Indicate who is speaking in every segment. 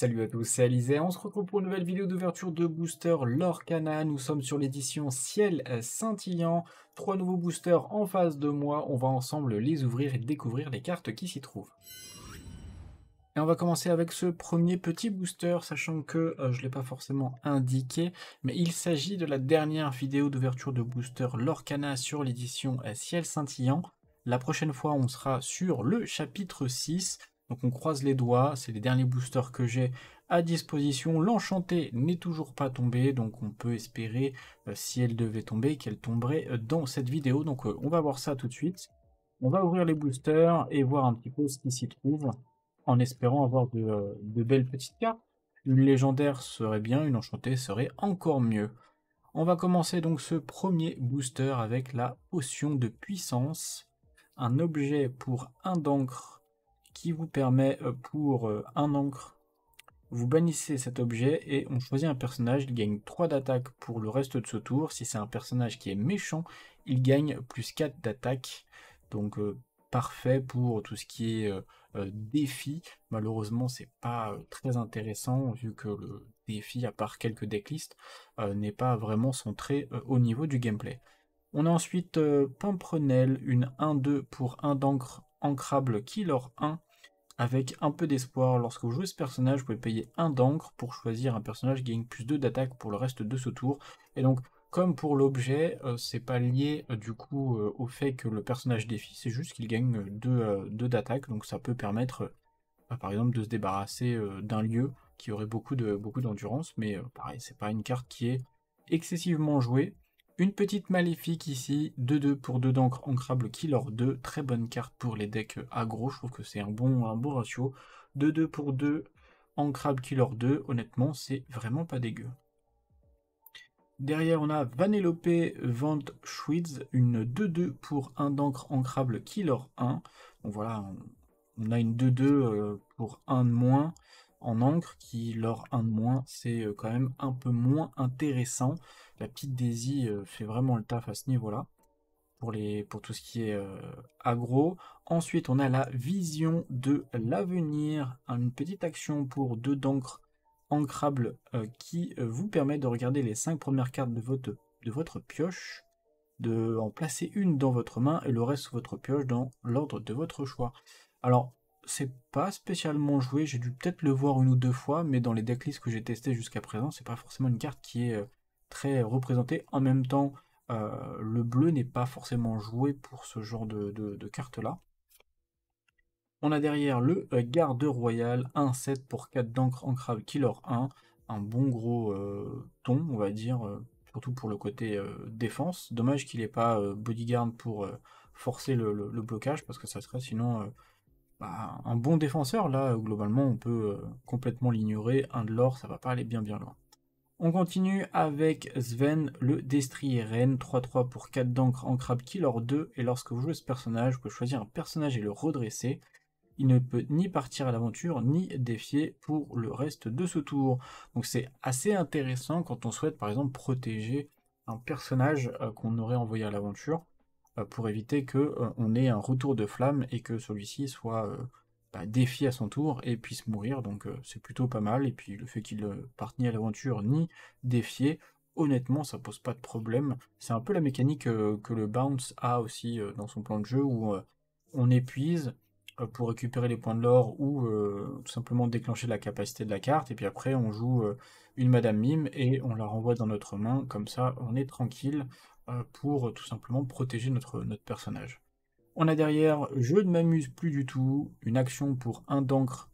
Speaker 1: Salut à tous, c'est Alizé. On se retrouve pour une nouvelle vidéo d'ouverture de booster Lorcana. Nous sommes sur l'édition Ciel euh, Scintillant. Trois nouveaux boosters en face de moi. On va ensemble les ouvrir et découvrir les cartes qui s'y trouvent. Et on va commencer avec ce premier petit booster, sachant que euh, je ne l'ai pas forcément indiqué, mais il s'agit de la dernière vidéo d'ouverture de booster Lorcana sur l'édition euh, Ciel Scintillant. La prochaine fois, on sera sur le chapitre 6. Donc on croise les doigts, c'est les derniers boosters que j'ai à disposition. L'enchantée n'est toujours pas tombée, donc on peut espérer, euh, si elle devait tomber, qu'elle tomberait euh, dans cette vidéo. Donc euh, on va voir ça tout de suite. On va ouvrir les boosters et voir un petit peu ce qui s'y trouve, en espérant avoir de, de belles petites cartes. Une légendaire serait bien, une enchantée serait encore mieux. On va commencer donc ce premier booster avec la potion de puissance. Un objet pour un d'encre qui vous permet euh, pour euh, un encre, vous bannissez cet objet et on choisit un personnage, il gagne 3 d'attaque pour le reste de ce tour. Si c'est un personnage qui est méchant, il gagne plus 4 d'attaque. Donc euh, parfait pour tout ce qui est défi. Malheureusement, c'est pas très intéressant vu que le défi, à part quelques decklists, n'est pas vraiment centré au niveau du gameplay. On a ensuite Pimprenelle, une 1-2 pour un d'encre ancrable Killer 1 avec un peu d'espoir, lorsque vous jouez ce personnage, vous pouvez payer un d'encre pour choisir un personnage qui gagne plus 2 d'attaque pour le reste de ce tour. Et donc, comme pour l'objet, euh, c'est pas lié euh, du coup euh, au fait que le personnage défie, c'est juste qu'il gagne 2 d'attaque, donc ça peut permettre par exemple de se débarrasser d'un lieu qui aurait beaucoup de beaucoup d'endurance, mais pareil, c'est pas une carte qui est excessivement jouée. Une petite maléfique ici, 2-2 pour 2 d'encre, ancrable killer 2, très bonne carte pour les decks aggro, je trouve que c'est un bon, un bon ratio. 2-2 pour 2, ancrable killer 2, honnêtement c'est vraiment pas dégueu. Derrière on a Vanellope Vant Schwitz, une 2-2 pour 1 d'encre, ancrable killer 1. Donc voilà, on a une 2-2 euh, pour 1 de moins en encre, qui leur 1 de moins, c'est euh, quand même un peu moins intéressant la petite Daisy euh, fait vraiment le taf à ce niveau-là. Pour, les, pour tout ce qui est euh, agro. Ensuite, on a la vision de l'avenir, une petite action pour deux d'encre ancrable euh, qui vous permet de regarder les cinq premières cartes de votre, de votre pioche, de en placer une dans votre main et le reste de votre pioche dans l'ordre de votre choix. Alors, c'est pas spécialement joué, j'ai dû peut-être le voir une ou deux fois, mais dans les decklists que j'ai testé jusqu'à présent, c'est pas forcément une carte qui est très représenté. En même temps, euh, le bleu n'est pas forcément joué pour ce genre de, carte-là. On a derrière le euh, garde royal, 1-7 pour 4 d'encre en crabe killer 1, un bon gros euh, ton, on va dire, surtout pour le côté défense. Dommage qu'il n'ait pas bodyguard pour forcer le, blocage, parce que ça serait sinon bah, un bon défenseur. Là, globalement, on peut complètement l'ignorer. Un de l'or, ça va pas aller bien bien loin. On continue avec Sven, le destrier ren 3-3 pour 4 d'encre en crabe killer 2, et lorsque vous jouez ce personnage, vous pouvez choisir un personnage et le redresser. Il ne peut ni partir à l'aventure, ni défier pour le reste de ce tour. Donc c'est assez intéressant quand on souhaite par exemple protéger un personnage euh, qu'on aurait envoyé à l'aventure, euh, pour éviter que euh, on ait un retour de flamme et que celui-ci soit défie bah, défier à son tour et puisse mourir. Donc euh, c'est plutôt pas mal. Et puis le fait qu'il ne euh, parte ni à l'aventure ni défier, honnêtement, ça pose pas de problème. C'est un peu la mécanique euh, que le bounce a aussi dans son plan de jeu où on épuise pour récupérer les points de l'or ou tout simplement déclencher la capacité de la carte. Et puis après, on joue une Madame Mime et on la renvoie dans notre main. Comme ça, on est tranquille pour tout simplement protéger notre, notre personnage. On a derrière Je ne m'amuse plus du tout, une action pour un d'encre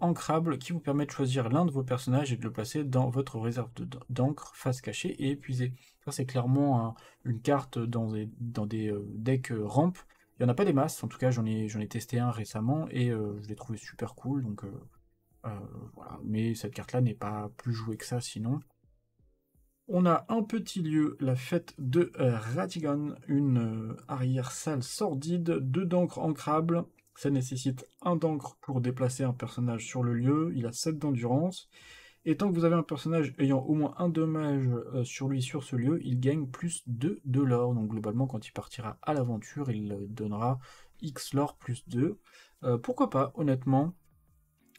Speaker 1: ancrable euh, qui vous permet de choisir l'un de vos personnages et de le placer dans votre réserve d'encre face cachée et épuisée. Ça c'est clairement une carte dans des, dans des euh, decks euh, rampes. Il n'y en a pas des masses, en tout cas j'en ai, ai testé un récemment et je l'ai trouvé super cool. Donc, voilà. Mais cette carte là n'est pas plus jouée que ça sinon. On a un petit lieu, la fête de euh, Ratigan, une euh, arrière-salle sordide, deux d'encre encrable. Ça nécessite un d'encre pour déplacer un personnage sur le lieu, il a 7 d'endurance. Et tant que vous avez un personnage ayant au moins un dommage euh, sur lui sur ce lieu, il gagne plus 2 de l'or. Donc globalement, quand il partira à l'aventure, il donnera X l'or plus 2. pourquoi pas, honnêtement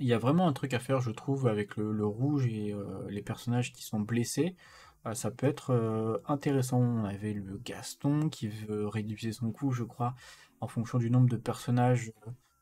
Speaker 1: il y a vraiment un truc à faire, je trouve, avec le, rouge et les personnages qui sont blessés. Ah, ça peut être euh, intéressant. On avait le Gaston qui veut réduire son coût, je crois, en fonction du nombre de personnages.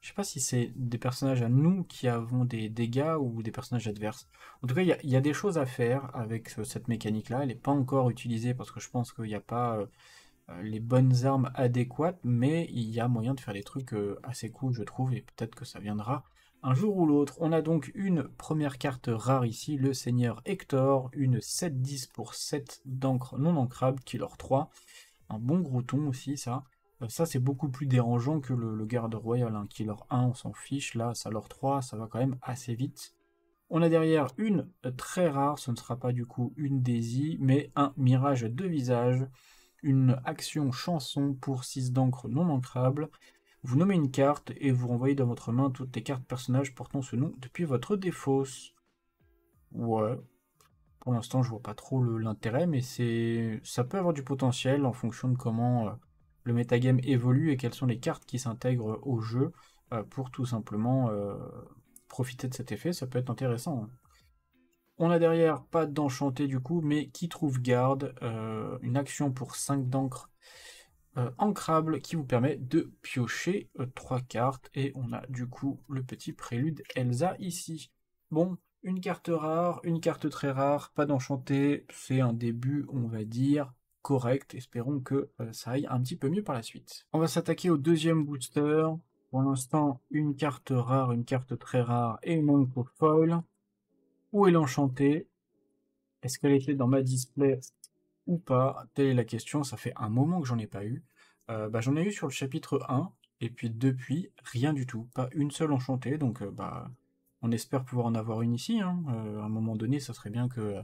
Speaker 1: Je sais pas si c'est des personnages à nous qui avons des dégâts ou des personnages adverses. En tout cas, il y, y, a des choses à faire avec euh, cette mécanique-là. Elle n'est pas encore utilisée parce que je pense qu'il n'y a pas euh, les bonnes armes adéquates, mais il y a moyen de faire des trucs assez cool, je trouve, et peut-être que ça viendra un jour ou l'autre. On a donc une première carte rare ici, le Seigneur Hector, une 7-10 pour 7 d'encre non ancrable, Killer 3. Un bon gros ton aussi, ça. Euh, ça, c'est beaucoup plus dérangeant que le, garde royal, qui hein. Killer 1, on s'en fiche. Là, ça leur 3, ça va quand même assez vite. On a derrière une très rare, ce ne sera pas du coup une Daisy, mais un Mirage de visage une action chanson pour 6 d'encre non ancrable, vous nommez une carte et vous renvoyez dans votre main toutes les cartes personnages portant ce nom depuis votre défausse. Ouais. Pour l'instant, je vois pas trop l'intérêt, mais c'est ça peut avoir du potentiel en fonction de comment euh, le metagame évolue et quelles sont les cartes qui s'intègrent au jeu euh, pour tout simplement euh, profiter de cet effet. Ça peut être intéressant. Hein. On a derrière pas d'enchanté du coup, mais qui trouve garde, une action pour 5 d'encre euh, encrable qui vous permet de piocher euh, trois cartes et on a du coup le petit prélude Elsa ici. Bon, une carte rare, une carte très rare, pas d'enchanté, c'est un début on va dire correct, espérons que euh, ça aille un petit peu mieux par la suite. On va s'attaquer au deuxième booster, pour l'instant une carte rare, une carte très rare et une oncle foil. Où est l'enchanté Est-ce qu'elle était dans ma display ou pas Telle est la question, ça fait un moment que j'en ai pas eu. Euh, bah, j'en ai eu sur le chapitre 1, et puis depuis, rien du tout. Pas une seule enchantée, donc euh, bah, on espère pouvoir en avoir une ici. Hein. Euh, à un moment donné, ça serait bien que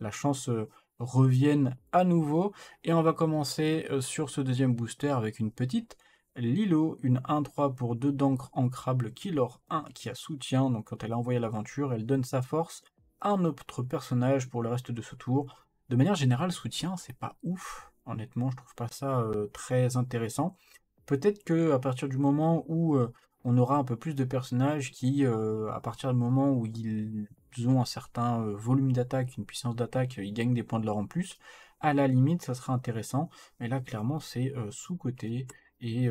Speaker 1: la chance revienne à nouveau. Et on va commencer sur ce deuxième booster avec une petite Lilo, une 1-3 pour deux d'encre ancrable Killor 1 qui a soutien. Donc quand elle a envoyé l'aventure, elle donne sa force à un autre personnage pour le reste de ce tour de manière générale, soutien, c'est pas ouf. Honnêtement, je trouve pas ça euh, très intéressant. Peut-être que à partir du moment où euh, on aura un peu plus de personnages qui, euh, à partir du moment où ils ont un certain volume d'attaque, une puissance d'attaque, ils gagnent des points de l'or en plus, à la limite, ça sera intéressant. Mais là, clairement, c'est sous-côté et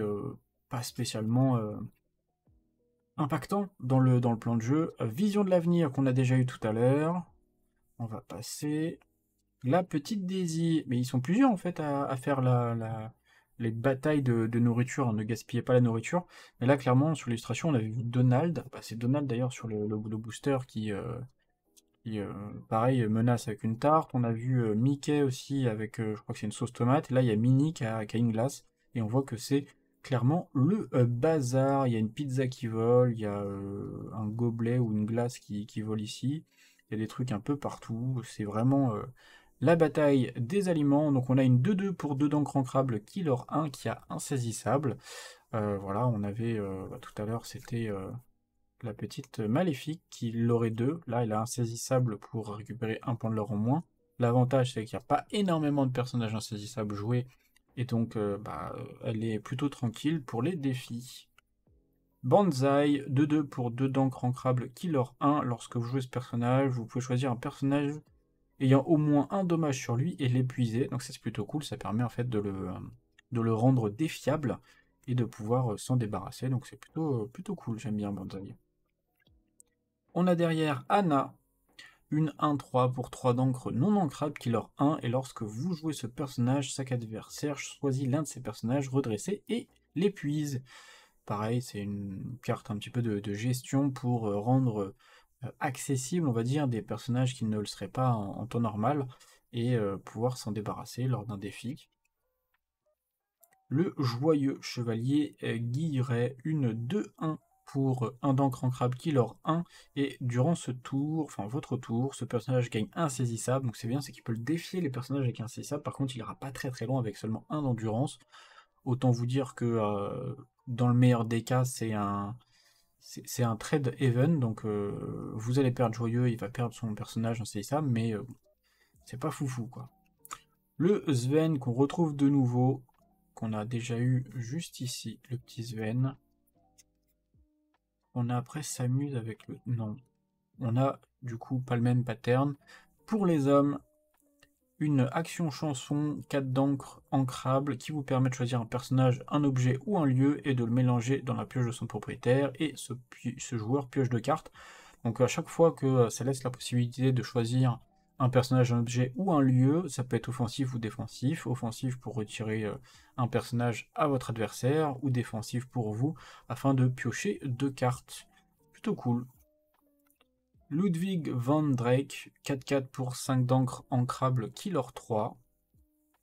Speaker 1: pas spécialement impactant dans le, dans le plan de jeu. Vision de l'avenir qu'on a déjà eu tout à l'heure. On va passer. La petite Daisy. Mais ils sont plusieurs en fait à, faire la, les batailles de, nourriture. Ne gaspillez pas la nourriture. Mais là, clairement, sur l'illustration, on avait vu Donald. Bah, c'est Donald d'ailleurs sur le, booster qui, euh, euh, pareil, menace avec une tarte. On a vu euh, Mickey aussi avec, je crois que c'est une sauce tomate. là, il y a Minnie qui a, une glace. Et on voit que c'est clairement le bazar. Il y a une pizza qui vole, il y a un gobelet ou une glace qui, qui vole ici. Il y a des trucs un peu partout. C'est vraiment la bataille des aliments. Donc on a une 2-2 pour 2 crancrables, qui Killer 1 qui a insaisissable. Euh, voilà, on avait euh, bah, tout à l'heure, c'était euh, la petite maléfique qui l'aurait 2. Là, elle a insaisissable pour récupérer un point de l'or en moins. L'avantage, c'est qu'il n'y a pas énormément de personnages insaisissables joués. Et donc, bah, elle est plutôt tranquille pour les défis. Banzai, 2-2 pour 2 rancrables, qui Killer 1. Lorsque vous jouez ce personnage, vous pouvez choisir un personnage ayant au moins un dommage sur lui et l'épuiser. Donc ça c'est plutôt cool, ça permet en fait de le, de le rendre défiable et de pouvoir euh, s'en débarrasser. Donc c'est plutôt, euh, plutôt cool, j'aime bien Banzai. On a derrière Anna, une 1-3 pour 3 d'encre non ancrable qui leur 1 et lorsque vous jouez ce personnage, chaque adversaire choisit l'un de ses personnages redressé et l'épuise. Pareil, c'est une carte un petit peu de gestion pour euh, rendre accessible, on va dire, des personnages qui ne le seraient pas en, temps normal et euh, pouvoir s'en débarrasser lors d'un défi. Le joyeux chevalier euh, guillerait une 2-1 pour euh, un d'encre en crabe qui leur 1 et durant ce tour, enfin votre tour, ce personnage gagne insaisissable. Donc c'est bien, c'est qu'il peut le défier les personnages avec insaisissable. Par contre, il ira pas très très long avec seulement un d'endurance. Autant vous dire que dans le meilleur des cas, c'est un, c'est un trade even, donc euh, vous allez perdre Joyeux, il va perdre son personnage, on sait ça, mais euh, c'est pas foufou quoi. Le Sven qu'on retrouve de nouveau, qu'on a déjà eu juste ici, le petit Sven. On a après S'amuse avec le... Non. On a du coup pas le même pattern. Pour les hommes, une action chanson, 4 d'encre ancrable qui vous permet de choisir un personnage, un objet ou un lieu et de le mélanger dans la pioche de son propriétaire et ce, ce joueur pioche deux cartes. Donc à chaque fois que euh, ça laisse la possibilité de choisir un personnage, un objet ou un lieu, ça peut être offensif ou défensif. Offensif pour retirer euh, un personnage à votre adversaire ou défensif pour vous afin de piocher deux cartes. Plutôt cool. Ludwig van Drake, 4-4 pour 5 d'encre ancrable Killer 3.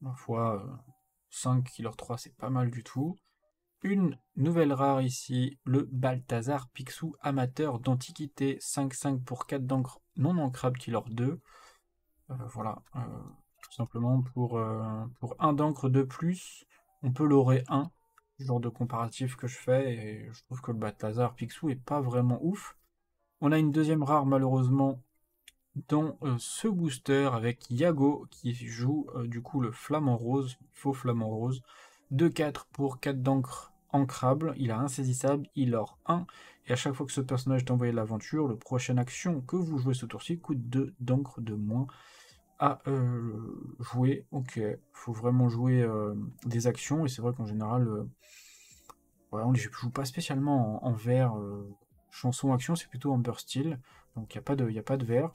Speaker 1: Ma foi, 5 euh, Killer 3, c'est pas mal du tout. Une nouvelle rare ici, le Balthazar Pixou amateur d'antiquité, 5-5 pour 4 d'encre non ancrable Killer 2. Euh, voilà, euh, tout simplement pour, pour 1 d'encre de plus, on peut l'aurer 1. Genre de comparatif que je fais, et je trouve que le Balthazar Pixou est pas vraiment ouf. On a une deuxième rare malheureusement dans euh, ce booster avec Yago qui joue euh, du coup le flamant rose, faux flamant rose. 2-4 pour 4 d'encre ancrable, il a insaisissable, il or 1, et à chaque fois que ce personnage est envoyé l'aventure, le prochaine action que vous jouez ce tour-ci coûte 2 d'encre de moins à euh, jouer. Ok, faut vraiment jouer des actions, et c'est vrai qu'en général, on les joue pas spécialement en vert, Chanson action, c'est plutôt Amber Steel, donc il n'y a, pas de, y a pas de verre.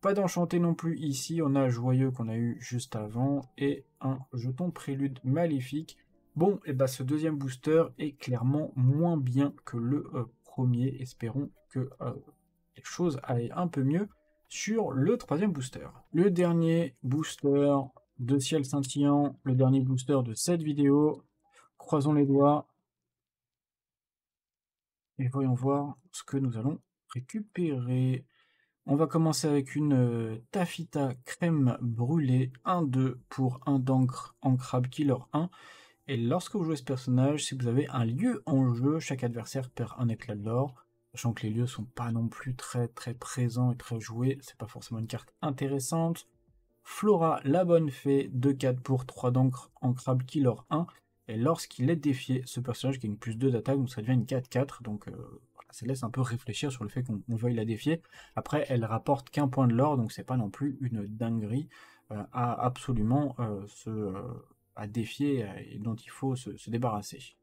Speaker 1: Pas d'enchanté non plus ici, on a Joyeux qu'on a eu juste avant, et un jeton prélude maléfique. Bon, et eh bah ben, ce deuxième booster est clairement moins bien que le euh, premier, espérons que euh, les choses aillent un peu mieux sur le troisième booster. Le dernier booster de ciel scintillant, le dernier booster de cette vidéo, croisons les doigts, et voyons voir ce que nous allons récupérer. On va commencer avec une euh, taffita crème brûlée 1-2 pour un d'encre en crabe killer 1. Et lorsque vous jouez ce personnage, si vous avez un lieu en jeu, chaque adversaire perd un éclat de l'or. Sachant que les lieux sont pas non plus très très présents et très joués, c'est pas forcément une carte intéressante. Flora, la bonne fée, 2-4 pour 3 d'encre en crabe killer 1. Et lorsqu'il est défié, ce personnage qui une plus 2 d'attaque, donc ça devient une 4-4. Donc euh, ça laisse un peu réfléchir sur le fait qu'on veuille la défier. Après, elle rapporte qu'un point de l'or, donc c'est pas non plus une dinguerie euh, à absolument euh, à défier et dont il faut se, se débarrasser.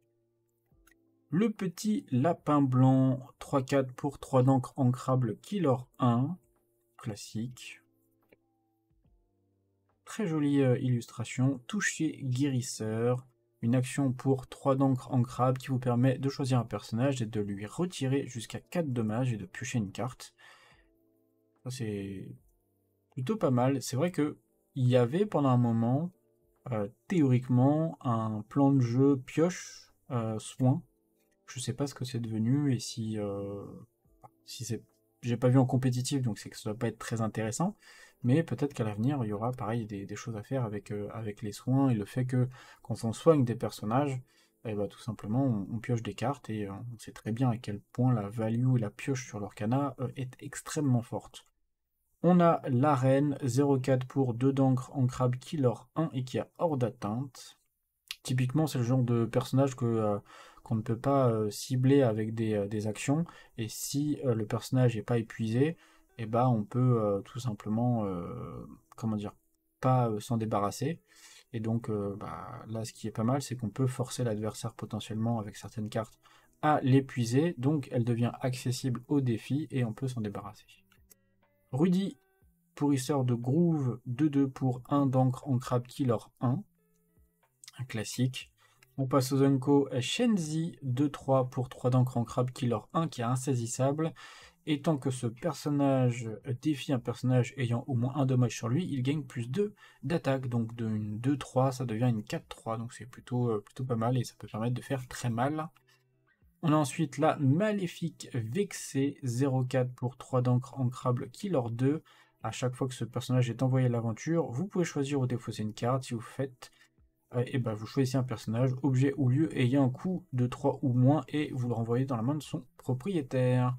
Speaker 1: Le petit lapin blanc, 3-4 pour 3 d'encre ancrable, Killer 1, classique. Très jolie illustration, toucher guérisseur, une action pour 3 d'encre crabe qui vous permet de choisir un personnage et de lui retirer jusqu'à 4 dommages et de piocher une carte. c'est plutôt pas mal. C'est vrai que il y avait pendant un moment euh, théoriquement un plan de jeu pioche euh, soin. Je ne sais pas ce que c'est devenu et si euh, si c'est j'ai pas vu en compétitif donc c'est que ça doit pas être très intéressant. Mais peut-être qu'à l'avenir, il y aura pareil des, choses à faire avec, euh, avec les soins et le fait que quand on soigne des personnages, eh ben, tout simplement, on, pioche des cartes et euh, on sait très bien à quel point la value et la pioche sur leur cana euh, est extrêmement forte. On a l'arène 0-4 pour deux d'encre en crabe qui leur 1 et qui a hors d'atteinte. Typiquement, c'est le genre de personnage que qu'on ne peut pas cibler avec des actions. Et si le personnage n'est pas épuisé, bah, on peut euh, tout simplement, euh, comment dire, pas euh, s'en débarrasser. Et donc bah, là, ce qui est pas mal, c'est qu'on peut forcer l'adversaire potentiellement avec certaines cartes à l'épuiser, donc elle devient accessible au défi et on peut s'en débarrasser. Rudy, pourrisseur de groove, 2-2 pour 1 d'encre en crabe killer 1, un classique. On passe aux Unko Shenzi, 2-3 pour 3 d'encre en crabe killer 1 qui est insaisissable. Et tant que ce personnage défie un personnage ayant au moins un dommage sur lui, il gagne plus 2 d'attaque. Donc de 2-3, ça devient une 4-3. Donc c'est plutôt, euh, plutôt pas mal et ça peut permettre de faire très mal. On a ensuite la Maléfique Vexée 0-4 pour 3 d'encre ancrable Killer 2. À chaque fois que ce personnage est envoyé à l'aventure, vous pouvez choisir ou défausser une carte. Si vous faites et euh, eh ben vous choisissez un personnage, objet ou lieu ayant un coût de 3 ou moins et vous le renvoyez dans la main de son propriétaire.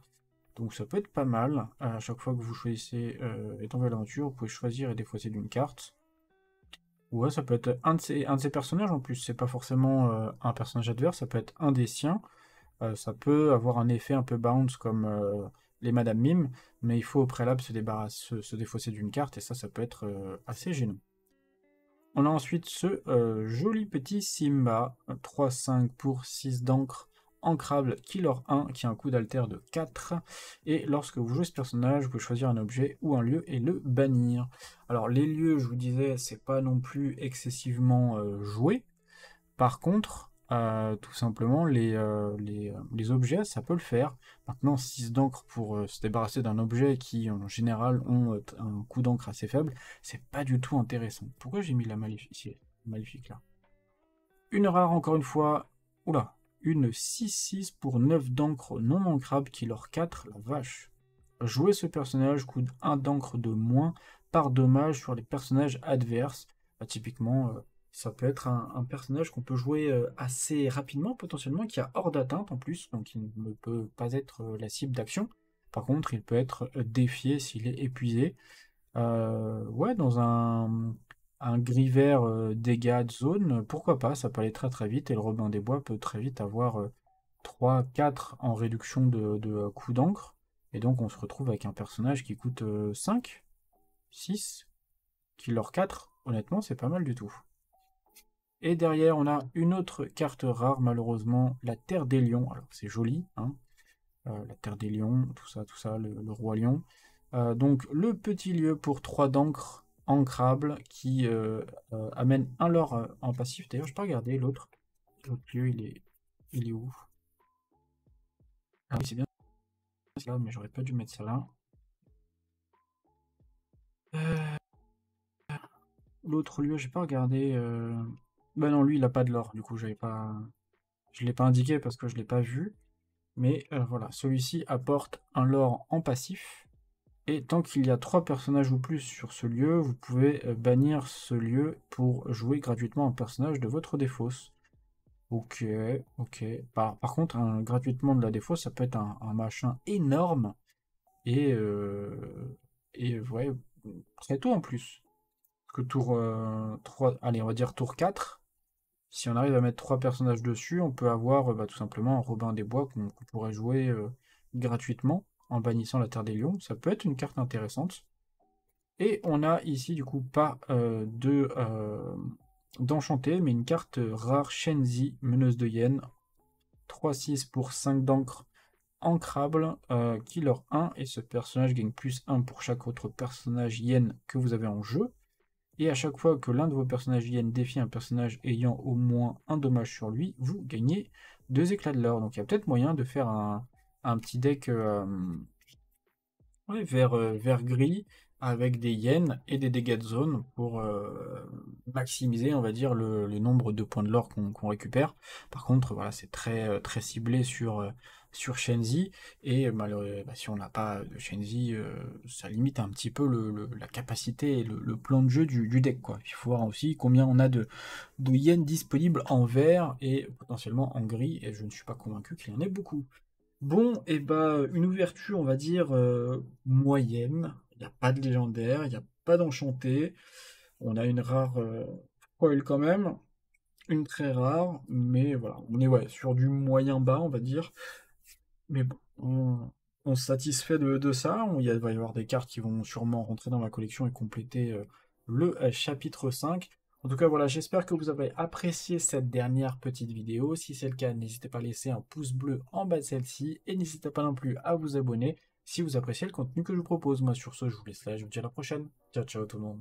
Speaker 1: Donc ça peut être pas mal. À chaque fois que vous choisissez euh, étant dans l'aventure, vous pouvez choisir et défausser d'une carte. Ou ça peut être un de ces, un de ces personnages en plus. C'est pas forcément euh, un personnage adverse, ça peut être un des siens. Euh, ça peut avoir un effet un peu bounce comme euh, les Madame Mime, mais il faut au préalable se, défausser d'une carte et ça, ça peut être assez gênant. On a ensuite ce joli petit Simba, 3-5 pour 6 d'encre Ancrable Killer 1 qui a un coup d'alter de 4. Et lorsque vous jouez ce personnage, vous pouvez choisir un objet ou un lieu et le bannir. Alors les lieux, je vous disais, c'est pas non plus excessivement euh, joué. Par contre, euh, tout simplement, les, euh, les, objets, ça peut le faire. Maintenant, 6 d'encre pour se débarrasser d'un objet qui, en général, ont un coup d'encre assez faible, c'est pas du tout intéressant. Pourquoi j'ai mis la maléfique, maléfique là Une rare, encore une fois. Oula, une 6-6 pour 9 d'encre non manquable qui leur 4, la vache. Jouer ce personnage coûte 1 d'encre de moins par dommage sur les personnages adverses. Bah, typiquement, euh, ça peut être un, personnage qu'on peut jouer euh, assez rapidement potentiellement, qui a hors d'atteinte en plus, donc il ne peut pas être euh, la cible d'action. Par contre, il peut être défié s'il est épuisé. ouais, dans un un gris vert euh, dégâts de zone, pourquoi pas, ça peut aller très très vite et le Robin des Bois peut très vite avoir 3, euh, 4 en réduction de, de euh, coups d'encre. Et donc on se retrouve avec un personnage qui coûte 5, 6, qui leur 4, honnêtement c'est pas mal du tout. Et derrière on a une autre carte rare malheureusement, la Terre des Lions. Alors c'est joli, hein. la Terre des Lions, tout ça, tout ça, le, le Roi Lion. donc le petit lieu pour 3 d'encre ancrable qui euh, euh, amène un lore euh, en passif. D'ailleurs, je peux regarder l'autre. L'autre lieu, il est, il est où ah c'est bien. mais j'aurais pas dû mettre ça là. L'autre lieu, j'ai pas regardé. Ben non, lui, il a pas de lore Du coup, j'avais pas. Je l'ai pas indiqué parce que je l'ai pas vu. Mais voilà, celui-ci apporte un lore en passif et tant qu'il y a trois personnages ou plus sur ce lieu, vous pouvez euh, bannir ce lieu pour jouer gratuitement un personnage de votre défausse. Ok, ok. Par, par contre, un gratuitement de la défausse, ça peut être un, machin énorme. Et, euh, et très tôt en plus. Que tour 3, euh, allez, on va dire tour 4. Si on arrive à mettre trois personnages dessus, on peut avoir bah, tout simplement Robin des Bois qu'on pourrait jouer euh, gratuitement en bannissant la Terre des Lions. Ça peut être une carte intéressante. Et on a ici du coup pas euh, de euh, d'enchanté, mais une carte rare Shenzi, meneuse de Yen. 3-6 pour 5 d'encre ancrable, killer euh, 1, et ce personnage gagne plus 1 pour chaque autre personnage Yen que vous avez en jeu. Et à chaque fois que l'un de vos personnages Yen défie un personnage ayant au moins un dommage sur lui, vous gagnez deux éclats de l'or. Donc il y a peut-être moyen de faire un, un petit deck vert, gris avec des yens et des dégâts de zone pour maximiser, on va dire, le, nombre de points de l'or qu'on récupère. Par contre, voilà, c'est très, très ciblé sur, sur Shenzi. Et malheureusement, bah, si on n'a pas de Shenzi, ça limite un petit peu le, la capacité et le, plan de jeu du, deck. Quoi. Il faut voir aussi combien on a de, de yens disponibles en vert et potentiellement en gris. Et je ne suis pas convaincu qu'il y en ait beaucoup. Bon, et eh bah, ben, une ouverture, on va dire, euh, moyenne. Il n'y a pas de légendaire, il n'y a pas d'enchanté. On a une rare euh, quand même. Une très rare, mais voilà. On est ouais, sur du moyen bas, on va dire. Mais bon, on, se satisfait de, ça. Il va y avoir des cartes qui vont sûrement rentrer dans ma collection et compléter euh, le euh, chapitre 5. En tout cas, voilà, j'espère que vous avez apprécié cette dernière petite vidéo. Si c'est le cas, n'hésitez pas à laisser un pouce bleu en bas de celle-ci et n'hésitez pas non plus à vous abonner si vous appréciez le contenu que je vous propose. Moi, sur ce, je vous laisse là, je vous dis à la prochaine. Ciao, ciao tout le monde.